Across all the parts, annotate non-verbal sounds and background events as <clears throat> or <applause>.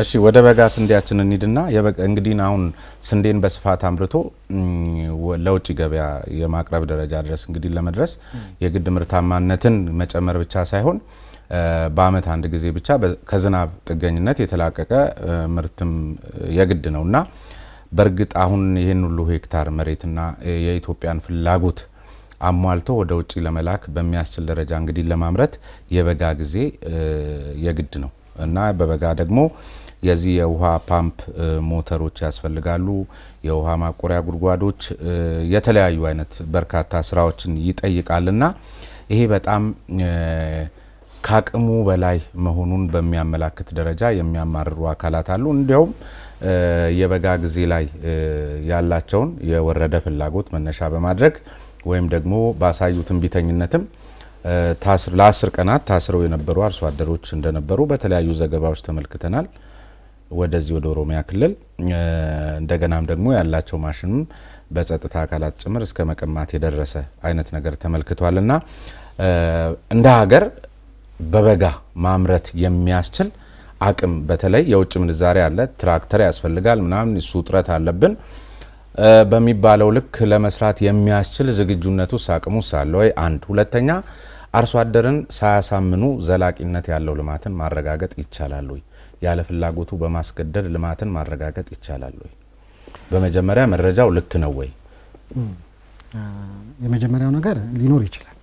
እሺ ወደ በጋ ስንዴያችን እንሂድና እንግዲህ አሁን ስንዴን በስፋት አምርቶ ለውጭ ገበያ የማቅረብ ደረጃ ድረስ እንግዲህ ለመድረስ የግድ ምርታማነትን መጨመር ብቻ ሳይሆን በአመት አንድ ጊዜ ብቻ ከዝናብ ጥገኝነት የተላቀቀ ምርትም የግድ ነው እና በእርግጥ አሁን ይህን ሁሉ ሄክታር መሬትና የኢትዮጵያን ፍላጎት አሟልቶ ወደ ውጭ ለመላክ በሚያስችል ደረጃ እንግዲህ ለማምረት የበጋ ጊዜ የግድ ነው እና በበጋ ደግሞ የዚህ የውሃ ፓምፕ ሞተሮች ያስፈልጋሉ። የውሃ ማቆሪያ ጉድጓዶች፣ የተለያዩ አይነት በርካታ ስራዎችን ይጠይቃልና ይሄ በጣም ከአቅሙ በላይ መሆኑን በሚያመላክት ደረጃ የሚያማርሩ አካላት አሉ። እንዲያውም የበጋ ጊዜ ላይ ያላቸውን የወረደ ፍላጎት መነሻ በማድረግ ወይም ደግሞ ባሳዩ ትንቢተኝነትም ለአስር ቀናት ታስረው የነበሩ አርሶ አደሮች እንደነበሩ በተለያዩ ዘገባዎች ተመልክተናል። ወደዚህ ወደ ኦሮሚያ ክልል እንደገናም ደግሞ ያላቸው ማሽንም በጸጥታ አካላት ጭምር እስከ መቀማት የደረሰ አይነት ነገር ተመልክቷል። ና እንደ ሀገር በበጋ ማምረት የሚያስችል አቅም በተለይ የውጭ ምንዛሬ አለ፣ ትራክተር ያስፈልጋል ምናምን እሱ ውጥረት አለብን በሚባለው ልክ ለመስራት የሚያስችል ዝግጁነት ውስጥ አቅሙ ውስጥ አለ ወይ? አንድ ሁለተኛ አርሶ አደርን ሳያሳምኑ ዘላቂነት ያለው ልማትን ማረጋገጥ ይቻላል ወይ? ያለ ፍላጎቱ በማስገደድ ልማትን ማረጋገጥ ይቻላል ወይ? በመጀመሪያ መረጃው ልክ ነው ወይ? የመጀመሪያው ነገር ሊኖር ይችላል።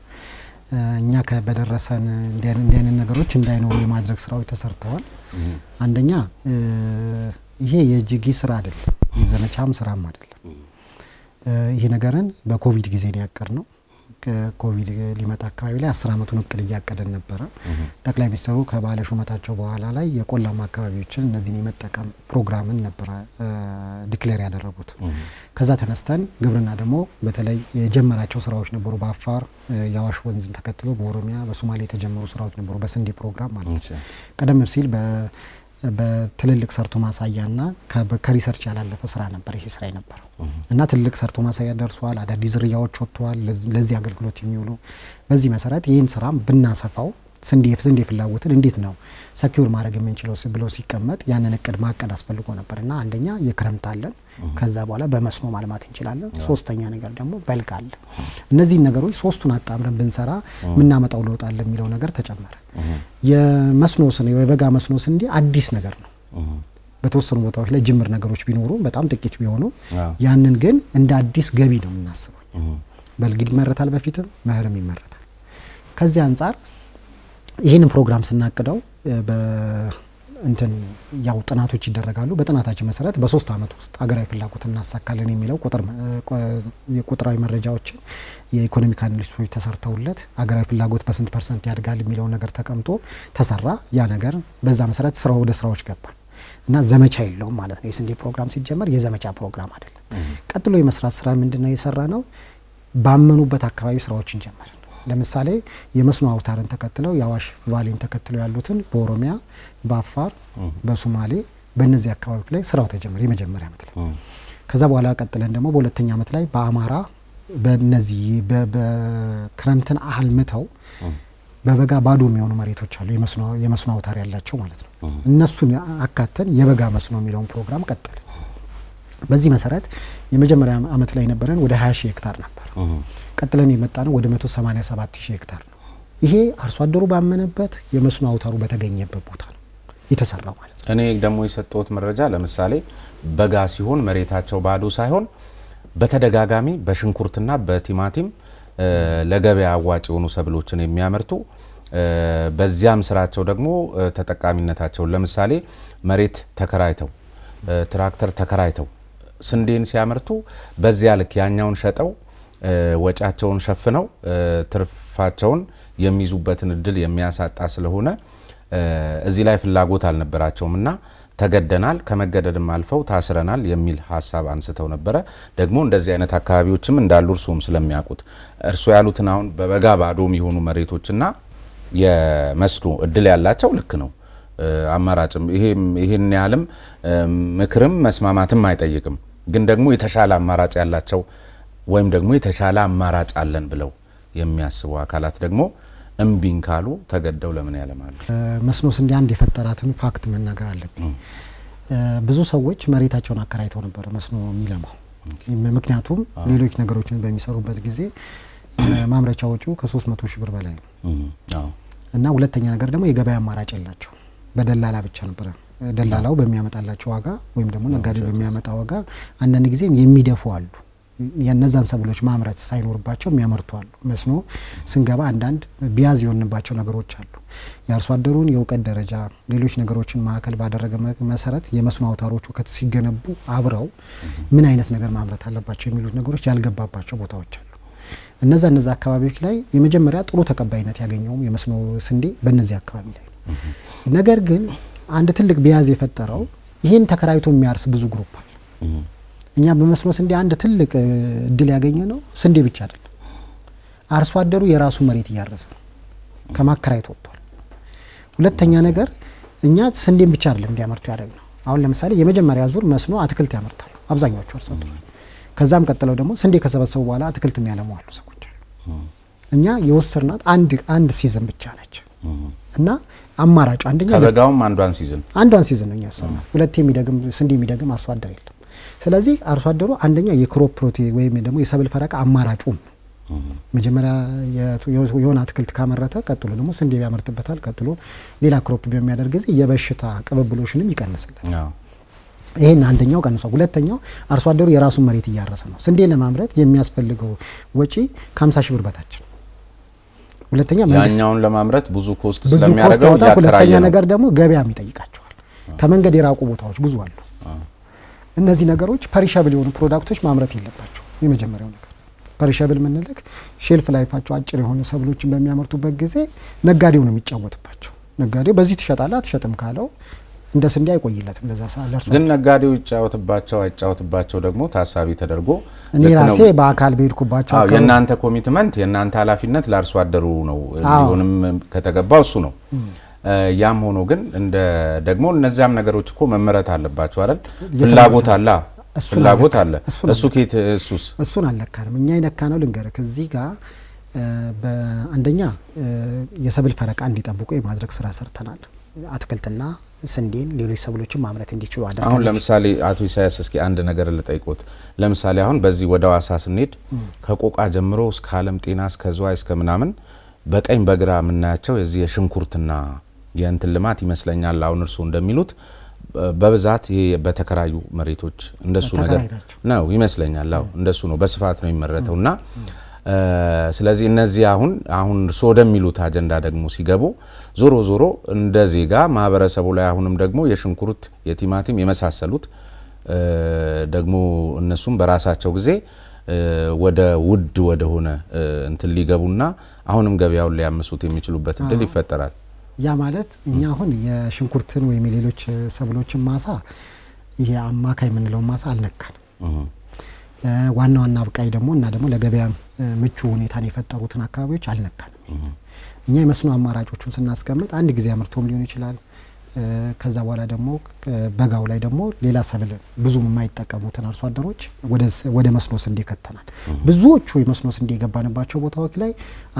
እኛ በደረሰን እንዲህ አይነት ነገሮች እንዳይኖሩ የማድረግ ስራዎች ተሰርተዋል። አንደኛ ይሄ የጅጊ ስራ አይደለም፣ የዘመቻም ስራም አይደለም። ይሄ ነገርን በኮቪድ ጊዜ ነው ያቀር ነው ኮቪድ ሊመጣ አካባቢ ላይ አስር አመቱን እቅድ እያቀደን ነበረ። ጠቅላይ ሚኒስትሩ ከባለ ሹመታቸው በኋላ ላይ የቆላማ አካባቢዎችን እነዚህን የመጠቀም ፕሮግራምን ነበረ ዲክሌር ያደረጉት። ከዛ ተነስተን ግብርና ደግሞ በተለይ የጀመራቸው ስራዎች ነበሩ። በአፋር የአዋሽ ወንዝን ተከትሎ በኦሮሚያ በሶማሌ የተጀመሩ ስራዎች ነበሩ፣ በስንዴ ፕሮግራም ማለት ነው። ቀደም ሲል በትልልቅ ሰርቶ ማሳያና ከሪሰርች ያላለፈ ስራ ነበር ይሄ ስራ የነበረው እና ትልልቅ ሰርቶ ማሳያ ደርሷል። አዳዲስ ዝርያዎች ወጥተዋል፣ ለዚህ አገልግሎት የሚውሉ በዚህ መሰረት ይህን ስራም ብናሰፋው ስንዴ ስንዴ ፍላጎትን እንዴት ነው ሰኪውር ማድረግ የምንችለው ብሎ ሲቀመጥ ያንን እቅድ ማቀድ አስፈልጎ ነበር እና አንደኛ የክረምት አለን፣ ከዛ በኋላ በመስኖ ማልማት እንችላለን። ሶስተኛ ነገር ደግሞ በልግ አለ። እነዚህን ነገሮች ሶስቱን አጣምረን ብንሰራ የምናመጣው ለውጥ አለ የሚለው ነገር ተጨመረ። የመስኖ ስንዴ የበጋ መስኖ ስንዴ አዲስ ነገር ነው። በተወሰኑ ቦታዎች ላይ ጅምር ነገሮች ቢኖሩ በጣም ጥቂት ቢሆኑ፣ ያንን ግን እንደ አዲስ ገቢ ነው የምናስበው። በልግ ይመረታል፣ በፊትም መኸርም ይመረታል። ከዚህ አንጻር ይህንን ፕሮግራም ስናቅደው እንትን ያው ጥናቶች ይደረጋሉ። በጥናታችን መሰረት በሶስት አመት ውስጥ ሀገራዊ ፍላጎት እናሳካለን የሚለው ቁጥራዊ መረጃዎችን የኢኮኖሚክ አናሊስቶች ተሰርተውለት ሀገራዊ ፍላጎት በስንት ፐርሰንት ያድጋል የሚለው ነገር ተቀምጦ ተሰራ። ያ ነገር በዛ መሰረት ስራ ወደ ስራዎች ገባል እና ዘመቻ የለውም ማለት ነው። የስንዴ ፕሮግራም ሲጀመር የዘመቻ ፕሮግራም አይደለም። ቀጥሎ የመስራት ስራ ምንድነው የሰራ ነው? ባመኑበት አካባቢ ስራዎችን ጀመርን። ለምሳሌ የመስኖ አውታርን ተከትለው የአዋሽ ቫሊን ተከትለው ያሉትን በኦሮሚያ፣ በአፋር፣ በሶማሌ በእነዚህ አካባቢዎች ላይ ስራው ተጀመረ የመጀመሪያ ዓመት ላይ። ከዛ በኋላ ቀጥለን ደግሞ በሁለተኛ ዓመት ላይ በአማራ በነዚህ በክረምትን አልምተው በበጋ ባዶ የሚሆኑ መሬቶች አሉ የመስኖ አውታር ያላቸው ማለት ነው። እነሱን አካተን የበጋ መስኖ የሚለውን ፕሮግራም ቀጠል። በዚህ መሰረት የመጀመሪያ ዓመት ላይ ነበረን ወደ 20 ሺህ ሄክታር ነው ቀጥለን የመጣ ነው ወደ 187 ሺህ ሄክታር ነው። ይሄ አርሶ አደሩ ባመነበት የመስኖ አውታሩ በተገኘበት ቦታ ነው የተሰራው ማለት ነው። እኔ ደግሞ የሰጠሁት መረጃ ለምሳሌ በጋ ሲሆን መሬታቸው ባዶ ሳይሆን በተደጋጋሚ በሽንኩርትና በቲማቲም ለገበያ አዋጭ የሆኑ ሰብሎችን የሚያመርቱ በዚያም ስራቸው ደግሞ ተጠቃሚነታቸውን ለምሳሌ መሬት ተከራይተው ትራክተር ተከራይተው ስንዴን ሲያመርቱ በዚያ ልክ ያኛውን ሸጠው ወጪያቸውን ሸፍነው ትርፋቸውን የሚይዙበትን እድል የሚያሳጣ ስለሆነ እዚህ ላይ ፍላጎት አልነበራቸውም እና ተገደናል፣ ከመገደድም አልፈው ታስረናል የሚል ሀሳብ አንስተው ነበረ። ደግሞ እንደዚህ አይነት አካባቢዎችም እንዳሉ እርስዎም ስለሚያውቁት እርስዎ ያሉትን አሁን በበጋ ባዶ የሆኑ መሬቶችና የመስኖ እድል ያላቸው ልክ ነው አማራጭም ይህን ያህልም ምክርም መስማማትም አይጠይቅም። ግን ደግሞ የተሻለ አማራጭ ያላቸው ወይም ደግሞ የተሻለ አማራጭ አለን ብለው የሚያስቡ አካላት ደግሞ እምቢን ካሉ ተገደው ለምን ያለማሉ? መስኖ ስንዴ አንድ የፈጠራትን ፋክት መናገር አለብኝ። ብዙ ሰዎች መሬታቸውን አከራይተው ነበረ መስኖ የሚለማው። ምክንያቱም ሌሎች ነገሮችን በሚሰሩበት ጊዜ ማምረቻ ወጪው ከ300 ሺህ ብር በላይ ነው እና ሁለተኛ ነገር ደግሞ የገበያ አማራጭ የላቸው በደላላ ብቻ ነበረ ደላላው በሚያመጣላቸው ዋጋ ወይም ደግሞ ነጋዴ በሚያመጣ ዋጋ አንዳንድ ጊዜም የሚደፉ አሉ የነዛን ሰብሎች ማምረት ሳይኖርባቸው የሚያመርቱ አሉ። መስኖ ስንገባ አንዳንድ ቢያዝ የሆንባቸው ነገሮች አሉ። የአርሶ አደሩን የእውቀት ደረጃ፣ ሌሎች ነገሮችን ማዕከል ባደረገ መሰረት የመስኖ አውታሮቹ ሲገነቡ አብረው ምን አይነት ነገር ማምረት አለባቸው የሚሉት ነገሮች ያልገባባቸው ቦታዎች አሉ። እነዛ እነዛ አካባቢዎች ላይ የመጀመሪያ ጥሩ ተቀባይነት ያገኘውም የመስኖ ስንዴ በእነዚህ አካባቢ ላይ ነው። ነገር ግን አንድ ትልቅ ቢያዝ የፈጠረው ይህን ተከራይቶ የሚያርስ ብዙ ግሩፕ አለ። እኛ በመስኖ ስንዴ አንድ ትልቅ እድል ያገኘ ነው። ስንዴ ብቻ አይደለም፣ አርሶ አደሩ የራሱ መሬት እያረሰ ነው፣ ከማከራየት ወጥቷል። ሁለተኛ ነገር እኛ ስንዴን ብቻ አይደለም እንዲያመርቱ ያደረግ ነው። አሁን ለምሳሌ የመጀመሪያ ዙር መስኖ አትክልት ያመርታሉ አብዛኛዎቹ አርሶ አደሮች። ከዛም ቀጥለው ደግሞ ስንዴ ከሰበሰቡ በኋላ አትክልት የሚያለሙ አሉ ሰዎች እኛ የወሰድናት አንድ አንድ ሲዝን ብቻ ነች እና አማራጭ አንደኛ ከበጋውም አንዷን ሲዝን አንዷን ሲዝን ነው እኛ ወሰድናት። ሁለት የሚደግም ስንዴ የሚደግም አርሶ አደር የለም። ስለዚህ አርሶ አደሩ አንደኛ የክሮፕ ፕሮቴ ወይም ደግሞ የሰብል ፈረቃ አማራጩም መጀመሪያ የሆነ አትክልት ካመረተ ቀጥሎ ደግሞ ስንዴ ያመርትበታል። ቀጥሎ ሌላ ክሮፕ በሚያደርግ ጊዜ የበሽታ ቅብብሎሽንም ይቀንስላል። ይህን አንደኛው ቀንሷል። ሁለተኛው አርሶ አደሩ የራሱን መሬት እያረሰ ነው። ስንዴ ለማምረት የሚያስፈልገው ወጪ ከ50 ሺህ ብር በታች ነው። ሁለተኛ ያኛውን ለማምረት ብዙ ኮስት ስለሚያደርገው፣ ሁለተኛ ነገር ደግሞ ገበያም ይጠይቃቸዋል። ከመንገድ የራቁ ቦታዎች ብዙ አሉ። እነዚህ ነገሮች ፐሪሻብል የሆኑ ፕሮዳክቶች ማምረት የለባቸው። የመጀመሪያው ነገር ፐሪሻብል ምንልክ ሼልፍ ላይፋቸው አጭር የሆኑ ሰብሎችን በሚያመርቱበት ጊዜ ነጋዴው ነው የሚጫወትባቸው። ነጋዴው በዚህ ትሸጣለ አትሸጥም ካለው እንደ ስንዴ አይቆይለትም። ለዛ ሰዓት ግን ነጋዴው ይጫወትባቸው አይጫወትባቸው ደግሞ ታሳቢ ተደርጎ እኔ ራሴ በአካል በሄድኩባቸው የእናንተ ኮሚትመንት የእናንተ ኃላፊነት ለአርሶ አደሩ ነው። ሊሆንም ከተገባ እሱ ነው። ያም ሆኖ ግን እንደ ደግሞ እነዚያም ነገሮች እኮ መመረት አለባቸው አይደል? ፍላጎት አለ ፍላጎት አለ። እሱ ኬት እሱስ እሱን አልነካንም እኛ የነካ ነው ልንገርህ፣ ከዚህ ጋር በአንደኛ የሰብል ፈረቃ እንዲጠብቁ የማድረግ ስራ ሰርተናል። አትክልትና ስንዴን ሌሎች ሰብሎችን ማምረት እንዲችሉ አድርገ አሁን ለምሳሌ አቶ ኢሳያስ እስኪ አንድ ነገር ልጠይቆት። ለምሳሌ አሁን በዚህ ወደ ዋሳ ስንሄድ ከቆቃ ጀምሮ እስከ አለም ጤና እስከ ዝዋይ እስከ ምናምን በቀኝ በግራ የምናያቸው የዚህ የሽንኩርትና የእንትን ልማት ይመስለኛል። አሁን እርስዎ እንደሚሉት በብዛት ይሄ በተከራዩ መሬቶች እንደሱ ነገር ነው ይመስለኛል። አዎ እንደሱ ነው በስፋት ነው የሚመረተው እና ስለዚህ እነዚህ አሁን አሁን እርስዎ ወደሚሉት አጀንዳ ደግሞ ሲገቡ ዞሮ ዞሮ እንደ ዜጋ ማህበረሰቡ ላይ አሁንም ደግሞ የሽንኩርት፣ የቲማቲም የመሳሰሉት ደግሞ እነሱም በራሳቸው ጊዜ ወደ ውድ ወደሆነ እንትን ሊገቡና አሁንም ገበያውን ሊያምሱት የሚችሉበት እድል ይፈጠራል። ያ ማለት እኛ አሁን የሽንኩርትን ወይም የሌሎች ሰብሎችን ማሳ ይሄ አማካይ የምንለውን ማሳ አልነካን። ዋና ዋና አብቃይ ደግሞ እና ደግሞ ለገበያ ምቹ ሁኔታን የፈጠሩትን አካባቢዎች አልነካንም። እኛ የመስኖ አማራጮቹን ስናስቀምጥ አንድ ጊዜ አምርቶም ሊሆን ይችላል ከዛ በኋላ ደግሞ በጋው ላይ ደግሞ ሌላ ሰብል ብዙ የማይጠቀሙትን አርሶ አደሮች ወደ መስኖ ስንዴ ከተናል። ብዙዎቹ የመስኖ ስንዴ የገባንባቸው ቦታዎች ላይ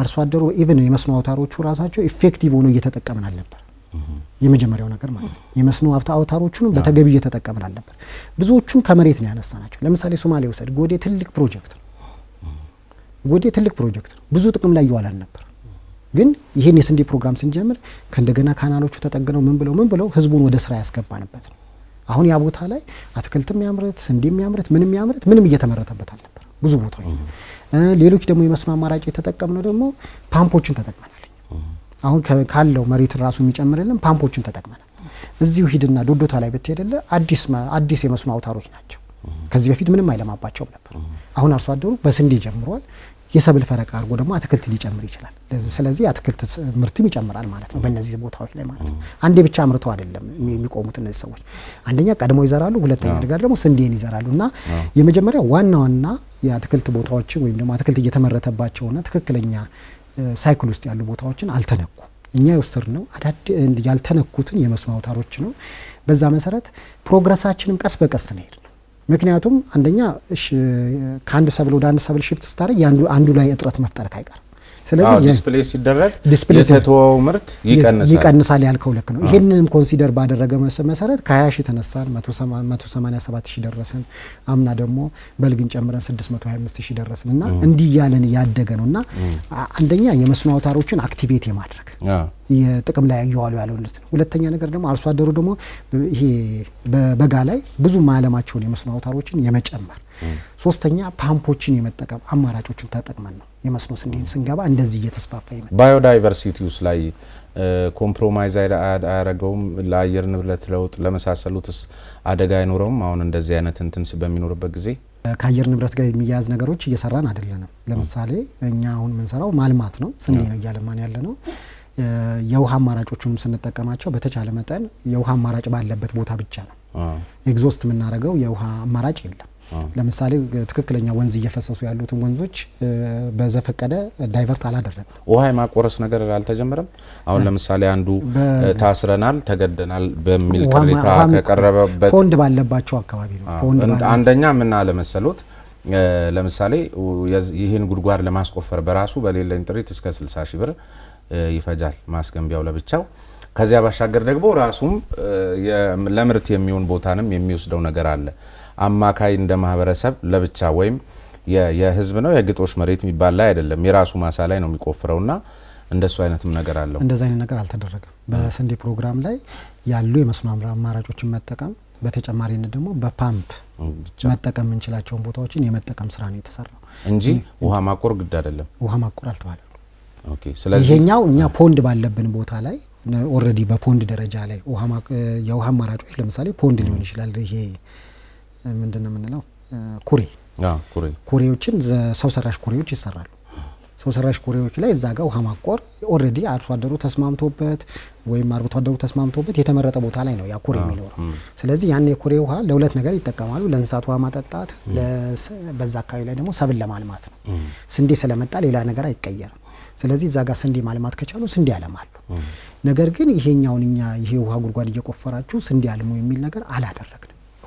አርሶ አደሩ ኢቨን የመስኖ አውታሮቹ ራሳቸው ኢፌክቲቭ ሆኖ እየተጠቀምን አልነበር። የመጀመሪያው ነገር ማለት ነው። የመስኖ ሀብት አውታሮቹንም በተገቢ እየተጠቀምን አልነበር። ብዙዎቹን ከመሬት ነው ያነሳ ናቸው። ለምሳሌ ሶማሌ ውሰድ። ጎዴ ትልቅ ፕሮጀክት ነው። ጎዴ ትልቅ ፕሮጀክት ነው። ብዙ ጥቅም ላይ ይዋላል ነበር። ግን ይህን የስንዴ ፕሮግራም ስንጀምር ከእንደገና ካናሎቹ ተጠግነው ምን ብለው ምን ብለው ህዝቡን ወደ ስራ ያስገባንበት ነው። አሁን ያ ቦታ ላይ አትክልት ያምርት ስንዴ ያምርት ምንም ያምርት ምንም እየተመረተበት አልነበር ብዙ ቦታ ሌሎች ደግሞ የመስኖ አማራጭ የተጠቀምነው ደግሞ ፓምፖችን ተጠቅመናል። አሁን ካለው መሬት ራሱ የሚጨምርልን ፓምፖችን ተጠቅመናል። እዚሁ ሂድና ዶዶታ ላይ ብትሄደለ አዲስ አዲስ የመስኖ አውታሮች ናቸው። ከዚህ በፊት ምንም አይለማባቸውም ነበር። አሁን አርሶ አደሩ በስንዴ ጀምሯል። የሰብል ፈረቃ አድርጎ ደግሞ አትክልት ሊጨምር ይችላል። ስለዚህ አትክልት ምርትም ይጨምራል ማለት ነው፣ በእነዚህ ቦታዎች ላይ ማለት ነው። አንዴ ብቻ አምርተው አይደለም የሚቆሙት እነዚህ ሰዎች። አንደኛ ቀድሞ ይዘራሉ፣ ሁለተኛ ነገር ደግሞ ስንዴን ይዘራሉ እና የመጀመሪያ ዋና ዋና የአትክልት ቦታዎችን ወይም ደግሞ አትክልት እየተመረተባቸውና ትክክለኛ ሳይክል ውስጥ ያሉ ቦታዎችን አልተነኩ እኛ የወሰድ ነው ያልተነኩትን የመስኖ አውታሮች ነው። በዛ መሰረት ፕሮግረሳችንም ቀስ በቀስ ነው ሄድ ምክንያቱም አንደኛ ከአንድ ሰብል ወደ አንድ ሰብል ሽፍት ስታደርግ አንዱ ላይ እጥረት መፍጠር አይቀርም ስለዚህ ዲስፕሌይ ሲደረግ የተተወው ምርት ይቀንሳል ይቀንሳል ያልከው ልክ ነው። ይሄንንም ኮንሲደር ባደረገ መሰረት ከ20 ሺህ ተነሳን 187 ሺህ ደረስን። አምና ደግሞ በልግን ጨምረን 625 ሺህ ደረስን እና እንዲህ እያለን ያደገ ነው እና አንደኛ የመስኖ አውታሮችን አክቲቬት የማድረግ የጥቅም ላይ እየዋሉ ያለው ነው። ሁለተኛ ነገር ደግሞ አርሶ አደሩ ደግሞ ይሄ በበጋ ላይ ብዙ ማለማቸውን የመስኖ አውታሮችን የመጨመር ሶስተኛ ፓምፖችን የመጠቀም አማራጮችን ተጠቅመን ነው የመስኖ ስንዴን ስንገባ እንደዚህ እየተስፋፋ ይመጣል። ውስጥ ላይ ኮምፕሮማይዝ አያደረገውም? ለአየር ንብረት ለውጥ ለመሳሰሉትስ አደጋ አይኖረውም? አሁን እንደዚህ አይነት እንትንስ በሚኖርበት ጊዜ ከአየር ንብረት ጋር የሚያያዝ ነገሮች እየሰራን አይደለንም። ለምሳሌ እኛ አሁን የምንሰራው ማልማት ነው፣ ስንዴ ነው እያለማን ያለ ነው። የውሃ አማራጮቹንም ስንጠቀማቸው በተቻለ መጠን የውሃ አማራጭ ባለበት ቦታ ብቻ ነው። ኤግዞስት የምናደርገው የውሃ አማራጭ የለም። ለምሳሌ ትክክለኛ ወንዝ እየፈሰሱ ያሉትን ወንዞች በዘፈቀደ ዳይቨርት አላደረግም። ውሃ የማቆረስ ነገር አልተጀመረም። አሁን ለምሳሌ አንዱ ታስረናል፣ ተገደናል በሚል ቅሬታ ከቀረበበት ፖንድ ባለባቸው አካባቢ ነው። አንደኛ ምን አለመሰሎት ለምሳሌ ይህን ጉድጓድ ለማስቆፈር በራሱ በሌለኝ ጥሪት እስከ 60 ሺህ ብር ይፈጃል ማስገንቢያው ለብቻው ከዚያ ባሻገር ደግሞ ራሱም ለምርት የሚሆን ቦታንም የሚወስደው ነገር አለ። አማካይ እንደ ማህበረሰብ ለብቻ ወይም የህዝብ ነው የግጦሽ መሬት የሚባል ላይ አይደለም፣ የራሱ ማሳ ላይ ነው ና እንደሱ አይነትም ነገር አለው። እንደዚ አይነት ነገር አልተደረገም። በስንዴ ፕሮግራም ላይ ያሉ የመስኖ አማራጮችን መጠቀም በተጨማሪነት ደግሞ በፓምፕ መጠቀም የምንችላቸውን ቦታዎችን የመጠቀም ስራ ነው የተሰራው እንጂ ውሃ ማቆር ግድ አይደለም። ውሃ ማቆር አልተባለም። ይሄኛው እኛ ፖንድ ባለብን ቦታ ላይ ኦልሬዲ በፖንድ ደረጃ ላይ የውሃ አማራጮች ለምሳሌ ፖንድ ሊሆን ይችላል ይሄ ምንድን ነው የምንለው ኩሬ ኩሬዎችን ሰው ሰራሽ ኩሬዎች ይሰራሉ። ሰው ሰራሽ ኩሬዎች ላይ እዛ ጋ ውሃ ማቆር ኦልሬዲ አርሶ አደሩ ተስማምቶበት ወይም አርብቶ አደሩ ተስማምቶበት የተመረጠ ቦታ ላይ ነው ያ ኩሬ የሚኖረው። ስለዚህ ያን የኩሬ ውሃ ለሁለት ነገር ይጠቀማሉ። ለእንስሳት ውሃ ማጠጣት፣ በዛ አካባቢ ላይ ደግሞ ሰብል ለማልማት ነው። ስንዴ ስለመጣ ሌላ ነገር አይቀየርም። ስለዚህ እዛ ጋር ስንዴ ማልማት ከቻሉ ስንዴ ያለማሉ። ነገር ግን ይሄኛውን እኛ ይሄ ውሃ ጉድጓድ እየቆፈራችሁ ስንዴ አልሙ የሚል ነገር አላደረገ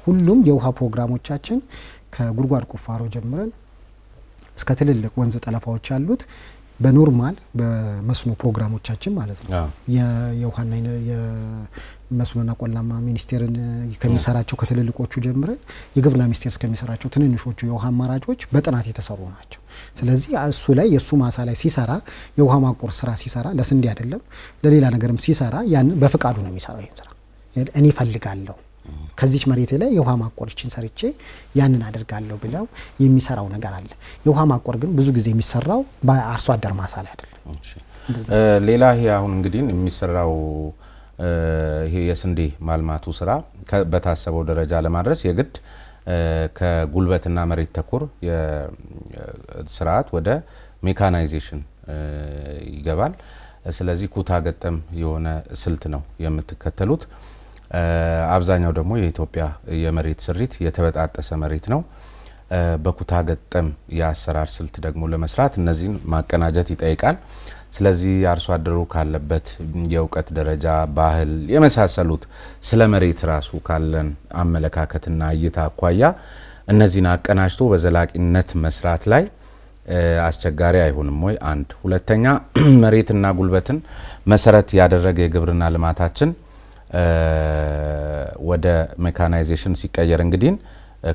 ሁሉም የውሃ ፕሮግራሞቻችን ከጉድጓድ ቁፋሮ ጀምረን እስከ ትልልቅ ወንዝ ጠለፋዎች ያሉት በኖርማል በመስኖ ፕሮግራሞቻችን ማለት ነው የውሃና የመስኖና ቆላማ ሚኒስቴርን ከሚሰራቸው ከትልልቆቹ ጀምረን የግብርና ሚኒስቴር እስከሚሰራቸው ትንንሾቹ የውሃ አማራጮች በጥናት የተሰሩ ናቸው። ስለዚህ እሱ ላይ የእሱ ማሳ ላይ ሲሰራ የውሃ ማቆር ስራ ሲሰራ ለስንዴ አይደለም ለሌላ ነገርም ሲሰራ ያን በፍቃዱ ነው የሚሰራው ይህን ስራ እኔ ፈልጋለሁ ከዚች መሬት ላይ የውሃ ማቆርችን ሰርቼ ያንን አደርጋለሁ ብለው የሚሰራው ነገር አለ። የውሃ ማቆር ግን ብዙ ጊዜ የሚሰራው በአርሶ አደር ማሳ ላይ አይደለም። ሌላ ይሄ አሁን እንግዲህ የሚሰራው ይሄ የስንዴ ማልማቱ ስራ በታሰበው ደረጃ ለማድረስ የግድ ከጉልበትና መሬት ተኮር ስርዓት ወደ ሜካናይዜሽን ይገባል። ስለዚህ ኩታ ገጠም የሆነ ስልት ነው የምትከተሉት። አብዛኛው ደግሞ የኢትዮጵያ የመሬት ስሪት የተበጣጠሰ መሬት ነው። በኩታ ገጠም የአሰራር ስልት ደግሞ ለመስራት እነዚህን ማቀናጀት ይጠይቃል። ስለዚህ አርሶ አደሩ ካለበት የእውቀት ደረጃ፣ ባህል የመሳሰሉት ስለ መሬት ራሱ ካለን አመለካከትና እይታ አኳያ እነዚህን አቀናጅቶ በዘላቂነት መስራት ላይ አስቸጋሪ አይሆንም ወይ? አንድ ሁለተኛ <clears throat> መሬትና ጉልበትን መሰረት ያደረገ የግብርና ልማታችን ወደ ሜካናይዜሽን ሲቀየር እንግዲህ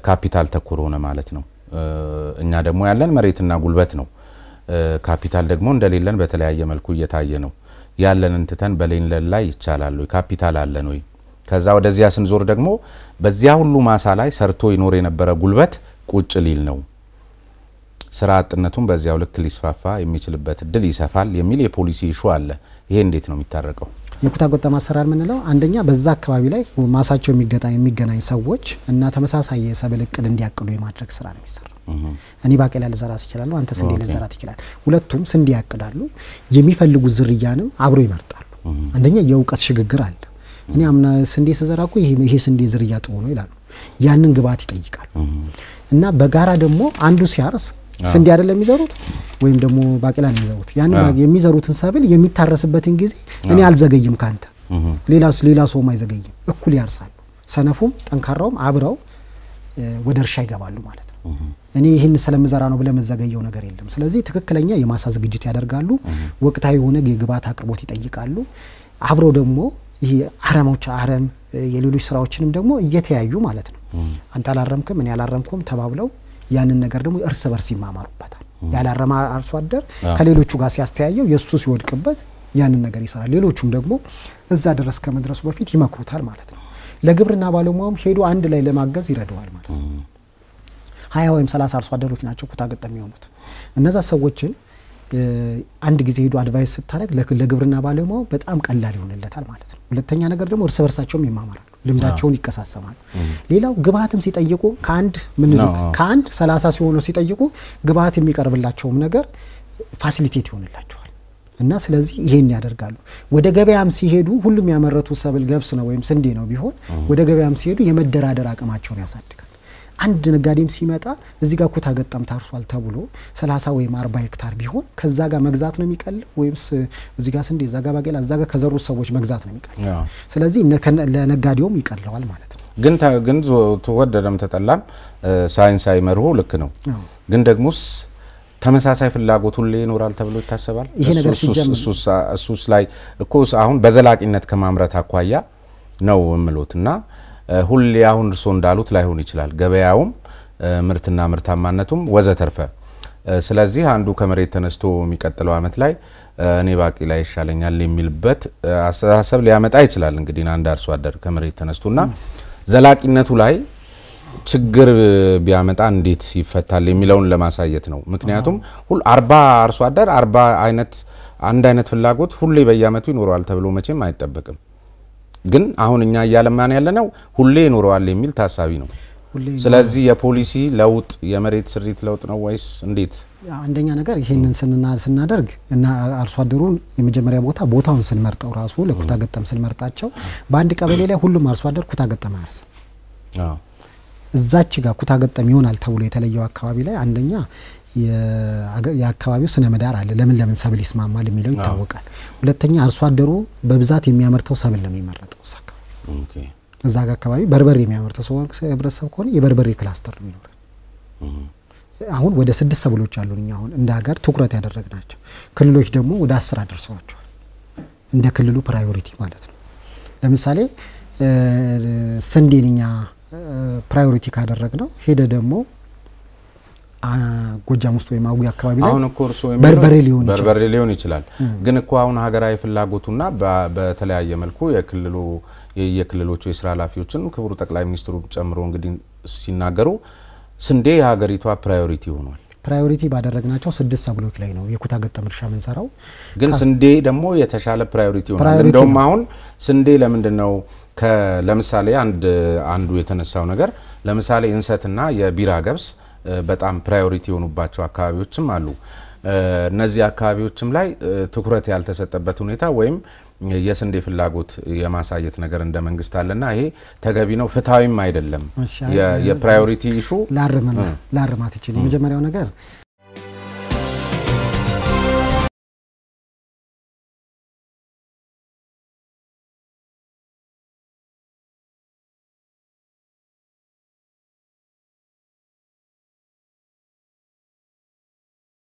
ካፒታል ተኮር ሆነ ማለት ነው። እኛ ደግሞ ያለን መሬትና ጉልበት ነው። ካፒታል ደግሞ እንደሌለን በተለያየ መልኩ እየታየ ነው። ያለንን ትተን በሌለን ላይ ይቻላል ወይ? ካፒታል አለን ወይ? ከዛ ወደዚያ ስንዞር ደግሞ በዚያ ሁሉ ማሳ ላይ ሰርቶ ይኖር የነበረ ጉልበት ቁጭ ሊል ነው። ስራ አጥነቱን በዚያው ልክ ሊስፋፋ የሚችልበት እድል ይሰፋል የሚል የፖሊሲ ኢሹ አለ። ይሄ እንዴት ነው የሚታረቀው? የኩታ ጎጠም አሰራር የምንለው አንደኛ በዛ አካባቢ ላይ ማሳቸው የሚገናኝ ሰዎች እና ተመሳሳይ የሰብል እቅድ እንዲያቅዱ የማድረግ ስራ ነው የሚሰራ። እኔ ባቄላ ልዘራ እችላለሁ፣ አንተ ስንዴ ልዘራት ይችላል። ሁለቱም ስንዴ ያቅዳሉ፣ የሚፈልጉት ዝርያንም አብሮ ይመርጣሉ። አንደኛ የእውቀት ሽግግር አለ። እኔ አምና ስንዴ ስዘራ እኮ ይሄ ስንዴ ዝርያ ጥሩ ነው ይላሉ። ያንን ግብዓት ይጠይቃል እና በጋራ ደግሞ አንዱ ሲያርስ ስንዴ አይደለም የሚዘሩት ወይም ደግሞ ባቄላ ነው የሚዘሩት። ያን የሚዘሩትን ሰብል የሚታረስበትን ጊዜ እኔ አልዘገይም ካንተ ሌላ ሌላ ሰውም አይዘገይም። እኩል ያርሳሉ። ሰነፉም ጠንካራውም አብረው ወደ እርሻ ይገባሉ ማለት ነው። እኔ ይህን ስለምዘራ ነው ብለህ የምዘገየው ነገር የለም። ስለዚህ ትክክለኛ የማሳ ዝግጅት ያደርጋሉ። ወቅታዊ የሆነ የግብዓት አቅርቦት ይጠይቃሉ። አብረው ደግሞ ይህ አረሞች አረም የሌሎች ስራዎችንም ደግሞ እየተያዩ ማለት ነው። አንተ አላረምክም እኔ አላረምኩም ተባብለው ያንን ነገር ደግሞ እርስ በርስ ይማማሩበታል። ያላረማ አርሶ አደር ከሌሎቹ ጋር ሲያስተያየው የእሱ ሲወድቅበት ያንን ነገር ይሰራል። ሌሎቹም ደግሞ እዛ ድረስ ከመድረሱ በፊት ይመክሩታል ማለት ነው። ለግብርና ባለሙያውም ሄዶ አንድ ላይ ለማገዝ ይረደዋል ማለት ነው። ሀያ ወይም ሰላሳ አርሶ አደሮች ናቸው ኩታ ገጠም የሆኑት። እነዛ ሰዎችን አንድ ጊዜ ሄዶ አድቫይስ ስታደርግ ለግብርና ባለሙያው በጣም ቀላል ይሆንለታል ማለት ነው። ሁለተኛ ነገር ደግሞ እርስ በርሳቸውም ይማማራል። ልምዳቸውን ይቀሳሰማሉ። ሌላው ግብአትም ሲጠይቁ ከአንድ ምንልክ ከአንድ ሰላሳ ሲሆኑ ሲጠይቁ ግብአት የሚቀርብላቸውም ነገር ፋሲሊቴት ይሆንላቸዋል እና ስለዚህ ይሄን ያደርጋሉ። ወደ ገበያም ሲሄዱ ሁሉም ያመረቱት ሰብል ገብስ ነው ወይም ስንዴ ነው ቢሆን ወደ ገበያም ሲሄዱ የመደራደር አቅማቸውን ያሳድጋል። አንድ ነጋዴም ሲመጣ እዚህ ጋር እኮ ገጠም ታርሷል ተብሎ 30 ወይም 40 ሄክታር ቢሆን ከዛ ጋር መግዛት ነው የሚቀል ወይስ እዚህ ጋር ስንዴ እዛ ጋር ባቄላ እዛ ጋር ከዘሩ ሰዎች መግዛት ነው የሚቀል? ስለዚህ ለነጋዴውም ይቀለዋል ማለት ነው። ግን ግን ተወደደም ተጠላም ሳይንሳዊ መርሁ ልክ ነው። ግን ደግሞስ ተመሳሳይ ፍላጎት ሁሌ ይኖራል ተብሎ ይታሰባል። ይሄ ነገር ሲጀምር እሱስ ላይ እኮ አሁን በዘላቂነት ከማምረት አኳያ ነው የምሎት እና ሁሌ አሁን እርስዎ እንዳሉት ላይሆን ይችላል። ገበያውም ምርትና ምርታማነቱም ወዘተርፈ። ስለዚህ አንዱ ከመሬት ተነስቶ የሚቀጥለው አመት ላይ እኔ ባቂላ ይሻለኛል የሚልበት አስተሳሰብ ሊያመጣ ይችላል። እንግዲህ አንድ አርሶ አደር ከመሬት ተነስቶና ዘላቂነቱ ላይ ችግር ቢያመጣ እንዴት ይፈታል የሚለውን ለማሳየት ነው። ምክንያቱም ሁሉ አርባ አርሶ አደር አርባ አይነት አንድ አይነት ፍላጎት ሁሌ በየአመቱ ይኖረዋል ተብሎ መቼም አይጠበቅም። ግን አሁን እኛ እያለማን ነው ሁሌ ይኖረዋል የሚል ታሳቢ ነው። ስለዚህ የፖሊሲ ለውጥ የመሬት ስሪት ለውጥ ነው ወይስ እንዴት? አንደኛ ነገር ይህንን ስናደርግ እና አርሶ አደሩን የመጀመሪያ ቦታ ቦታውን ስንመርጠው ራሱ ለኩታ ገጠም ስንመርጣቸው በአንድ ቀበሌ ላይ ሁሉም አርሶ አደር ኩታ ገጠም አያርስ እዛች ጋር ኩታ ገጠም ይሆናል ተብሎ የተለየው አካባቢ ላይ አንደኛ የአካባቢው ስነ ምህዳር አለ። ለምን ለምን ሰብል ይስማማል የሚለው ይታወቃል። ሁለተኛ አርሶ አደሩ በብዛት የሚያመርተው ሰብል ነው የሚመረጠው እዛ አካባቢ እዛ አካባቢ በርበሬ የሚያመርተው ሰው ህብረተሰብ ከሆነ የበርበሬ ክላስተር ነው የሚኖረን። አሁን ወደ ስድስት ሰብሎች አሉን እኛ አሁን እንደ ሀገር ትኩረት ናቸው። ክልሎች ደግሞ ወደ አስር አደርሰዋቸዋል። እንደ ክልሉ ፕራዮሪቲ ማለት ነው። ለምሳሌ ስንዴን እኛ ፕራዮሪቲ ካደረግ ነው ሄደ ደግሞ ጎጃም ውስጥ ወይም አዊ አካባቢ ላይ አሁን እኮ እርስዎ በርበሬ ሊሆን ይችላል በርበሬ ሊሆን ይችላል። ግን እኮ አሁን ሀገራዊ ፍላጎቱና በተለያየ መልኩ የክልሉ የክልሎቹ የስራ ኃላፊዎችን ክቡሩ ጠቅላይ ሚኒስትሩ ጨምሮ እንግዲህ ሲናገሩ ስንዴ የሀገሪቷ ፕራዮሪቲ ሆኗል። ፕራዮሪቲ ባደረግናቸው ስድስት ሰብሎች ላይ ነው የኩታ ገጠም እርሻ የምንሰራው። ግን ስንዴ ደግሞ የተሻለ ፕራዮሪቲ ሆኗል። እንደውም አሁን ስንዴ ለምንድን ነው ለምሳሌ አንድ አንዱ የተነሳው ነገር ለምሳሌ እንሰትና የቢራ ገብስ በጣም ፕራዮሪቲ የሆኑባቸው አካባቢዎችም አሉ። እነዚህ አካባቢዎችም ላይ ትኩረት ያልተሰጠበት ሁኔታ ወይም የስንዴ ፍላጎት የማሳየት ነገር እንደ መንግስት አለና ይሄ ተገቢ ነው፣ ፍትሐዊም አይደለም። የፕራዮሪቲ ኢሹ ላርማት ይችል የመጀመሪያው ነገር